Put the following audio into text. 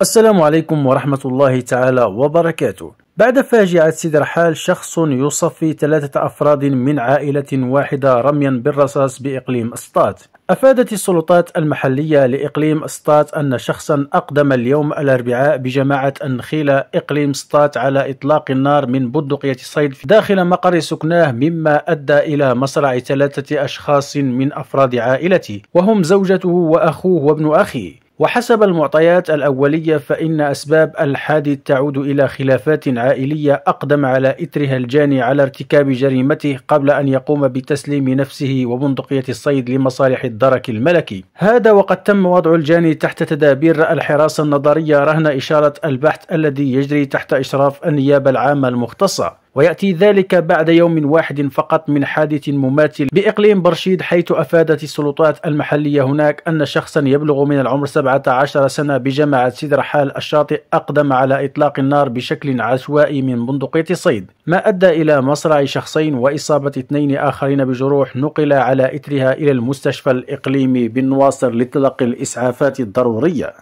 السلام عليكم ورحمة الله تعالى وبركاته بعد فاجعة سدرحال رحال شخص يوصف ثلاثة أفراد من عائلة واحدة رميا بالرصاص بإقليم أسطات أفادت السلطات المحلية لإقليم أسطات أن شخصا أقدم اليوم الأربعاء بجماعة النخيلة إقليم أسطات على إطلاق النار من بندقية صيد داخل مقر سكناه مما أدى إلى مصرع ثلاثة أشخاص من أفراد عائلته وهم زوجته وأخوه وابن أخيه وحسب المعطيات الأولية فإن أسباب الحادث تعود إلى خلافات عائلية أقدم على إثرها الجاني على ارتكاب جريمته قبل أن يقوم بتسليم نفسه وبندقية الصيد لمصالح الدرك الملكي هذا وقد تم وضع الجاني تحت تدابير الحراسة النظرية رهن إشارة البحث الذي يجري تحت إشراف النيابة العامة المختصة ويأتي ذلك بعد يوم واحد فقط من حادث مماثل بإقليم برشيد حيث أفادت السلطات المحلية هناك أن شخصا يبلغ من العمر 17 سنة بجماعة سدرحال الشاطئ أقدم على إطلاق النار بشكل عشوائي من بندقية صيد ما أدى إلى مصرع شخصين وإصابة اثنين آخرين بجروح نقل على إثرها إلى المستشفى الإقليمي بالنواصر لتلقي الإسعافات الضرورية